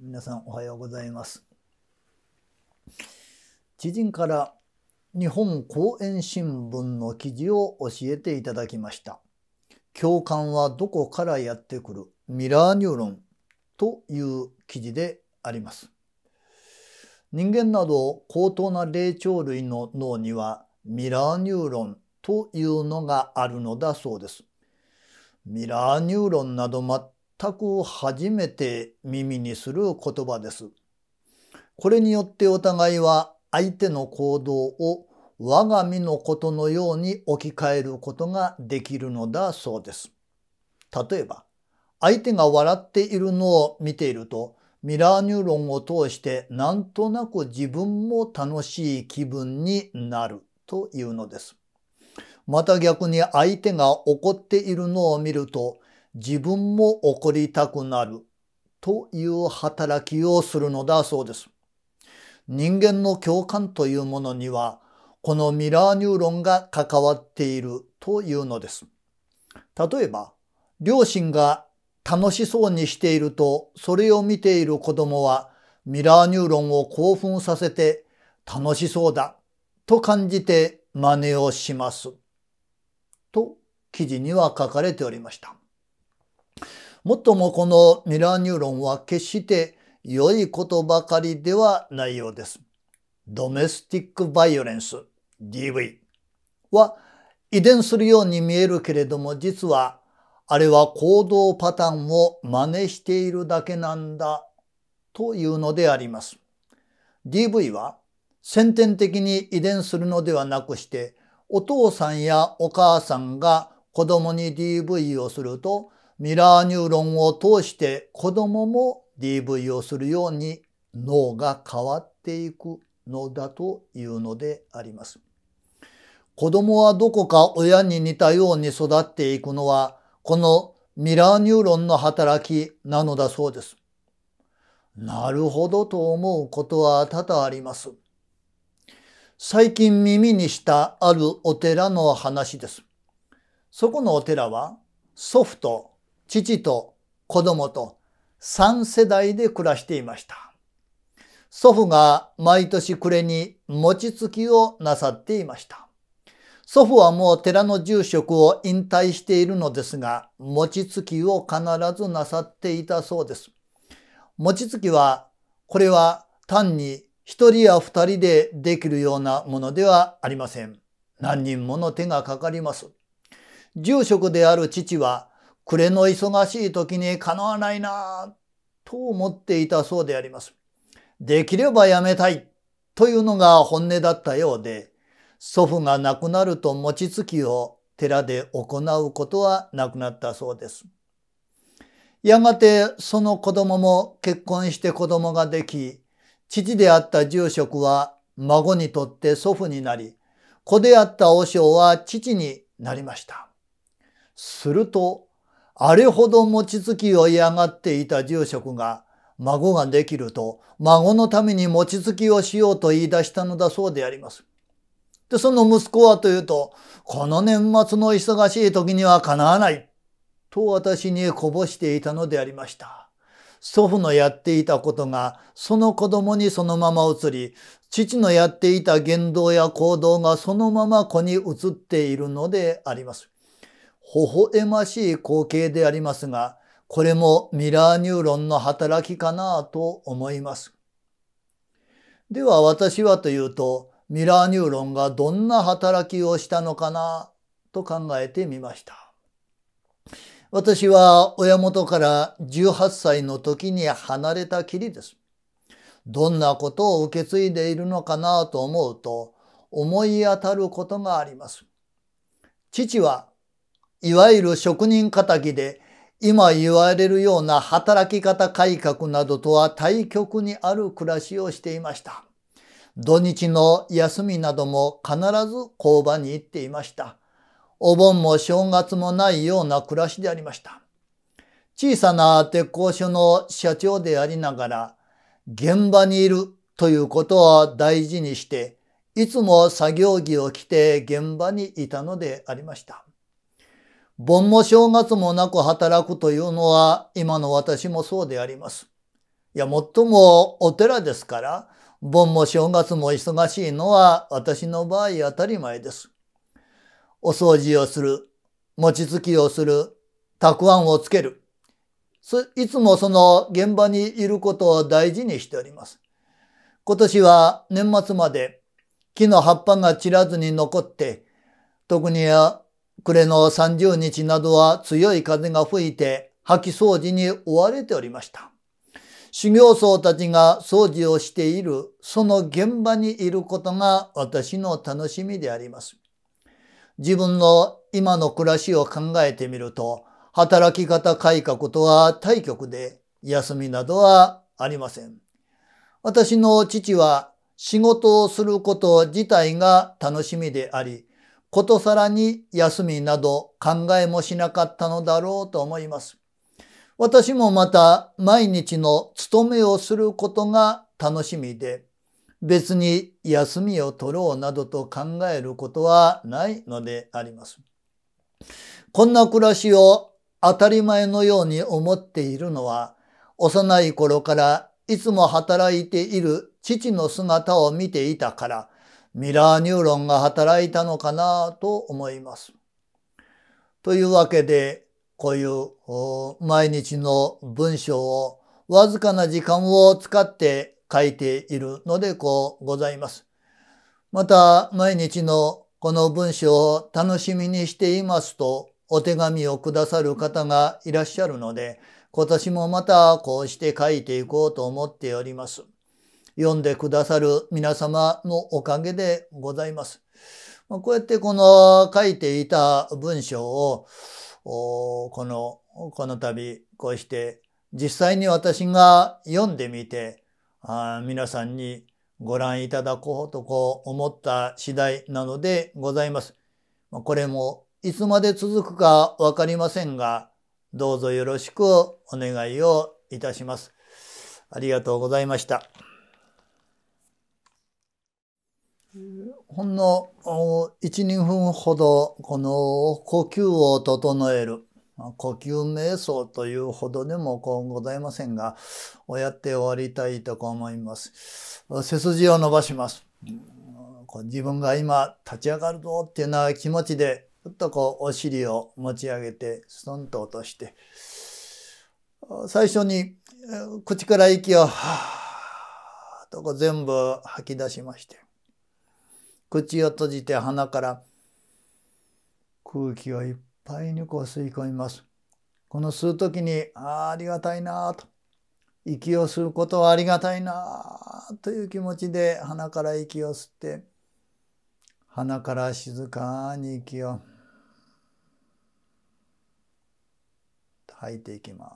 皆さんおはようございます知人から日本公園新聞の記事を教えていただきました共感はどこからやってくるミラーニューロンという記事であります人間など高等な霊長類の脳にはミラーニューロンというのがあるのだそうですミラーニューロンなどく初めて耳にする言葉です。これによってお互いは相手の行動を我が身のことのように置き換えることができるのだそうです。例えば、相手が笑っているのを見ていると、ミラーニューロンを通してなんとなく自分も楽しい気分になるというのです。また逆に相手が怒っているのを見ると、自分も怒りたくなるという働きをするのだそうです。人間の共感というものには、このミラーニューロンが関わっているというのです。例えば、両親が楽しそうにしていると、それを見ている子供は、ミラーニューロンを興奮させて、楽しそうだと感じて真似をします。と記事には書かれておりました。もっともこのミラーニューロンは決して良いことばかりではないようです。ドメスティックバイオレンス DV は遺伝するように見えるけれども実はあれは行動パターンを真似しているだけなんだというのであります。DV は先天的に遺伝するのではなくしてお父さんやお母さんが子供に DV をするとミラーニューロンを通して子供も DV をするように脳が変わっていくのだというのであります。子供はどこか親に似たように育っていくのはこのミラーニューロンの働きなのだそうです。なるほどと思うことは多々あります。最近耳にしたあるお寺の話です。そこのお寺はソフト、父と子供と3世代で暮らしていました。祖父が毎年暮れに餅つきをなさっていました。祖父はもう寺の住職を引退しているのですが、餅つきを必ずなさっていたそうです。餅つきは、これは単に一人や二人でできるようなものではありません。何人もの手がかかります。住職である父は、暮れの忙しい時にかなわないなと思っていたそうであります。できればやめたいというのが本音だったようで、祖父が亡くなると餅つきを寺で行うことはなくなったそうです。やがてその子供も結婚して子供ができ、父であった住職は孫にとって祖父になり、子であった和尚は父になりました。するとあれほど餅つきを嫌がっていた住職が、孫ができると、孫のために餅つきをしようと言い出したのだそうであります。で、その息子はというと、この年末の忙しい時にはかなわない、と私にこぼしていたのでありました。祖父のやっていたことが、その子供にそのまま移り、父のやっていた言動や行動がそのまま子に移っているのであります。微笑ましい光景でありますが、これもミラーニューロンの働きかなと思います。では私はというと、ミラーニューロンがどんな働きをしたのかなと考えてみました。私は親元から18歳の時に離れたきりです。どんなことを受け継いでいるのかなと思うと思い当たることがあります。父はいわゆる職人敵で、今言われるような働き方改革などとは対極にある暮らしをしていました。土日の休みなども必ず工場に行っていました。お盆も正月もないような暮らしでありました。小さな鉄工所の社長でありながら、現場にいるということは大事にして、いつも作業着を着て現場にいたのでありました。盆も正月もなく働くというのは今の私もそうであります。いや、もっともお寺ですから、盆も正月も忙しいのは私の場合当たり前です。お掃除をする、餅つきをする、たくあんをつける。いつもその現場にいることを大事にしております。今年は年末まで木の葉っぱが散らずに残って、特に暮れの30日などは強い風が吹いて吐き掃除に追われておりました。修行僧たちが掃除をしているその現場にいることが私の楽しみであります。自分の今の暮らしを考えてみると、働き方改革とは対極で休みなどはありません。私の父は仕事をすること自体が楽しみであり、ことさらに休みなど考えもしなかったのだろうと思います。私もまた毎日の勤めをすることが楽しみで、別に休みを取ろうなどと考えることはないのであります。こんな暮らしを当たり前のように思っているのは、幼い頃からいつも働いている父の姿を見ていたから、ミラーニューロンが働いたのかなと思います。というわけでこういう毎日の文章をわずかな時間を使って書いているのでこうございます。また毎日のこの文章を楽しみにしていますとお手紙をくださる方がいらっしゃるので今年もまたこうして書いていこうと思っております。読んでくださる皆様のおかげでございます。こうやってこの書いていた文章を、この、この度、こうして実際に私が読んでみて、皆さんにご覧いただこうとこう思った次第なのでございます。これもいつまで続くかわかりませんが、どうぞよろしくお願いをいたします。ありがとうございました。ほんの12分ほどこの呼吸を整える呼吸瞑想というほどでもこうございませんがやって終わりたいと思います。背筋を伸ばします。自分が今立ち上がるぞっていうような気持ちでちょっとこうお尻を持ち上げてストンと落として最初に口から息をはーっとこう全部吐き出しまして口を閉じて鼻から空気をいっぱいにこう吸い込みます。この吸う時に、ああ、ありがたいなと。息を吸うことはありがたいなという気持ちで鼻から息を吸って、鼻から静かに息を吐いていきま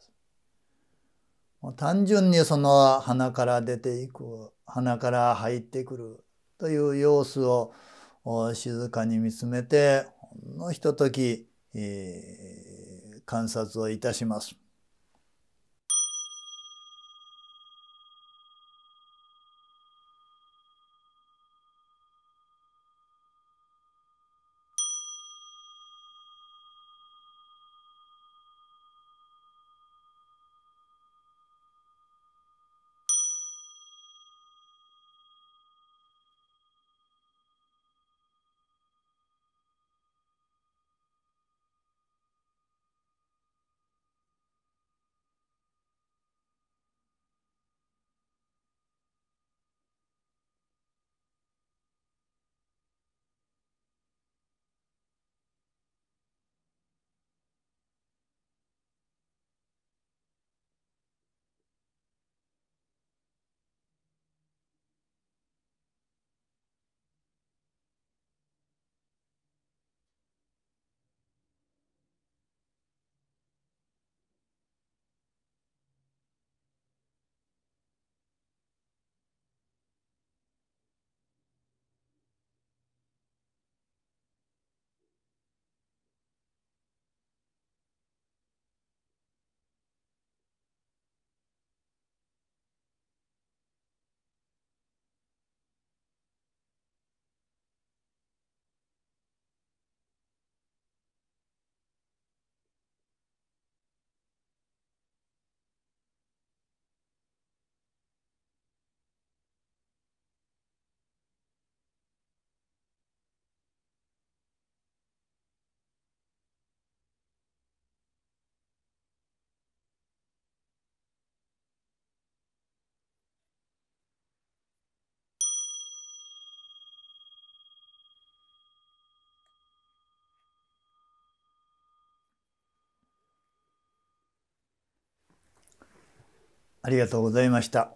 す。単純にその鼻から出ていく、鼻から入ってくる、という様子を静かに見つめてほんのひととき、えー、観察をいたします。ありがとうございました。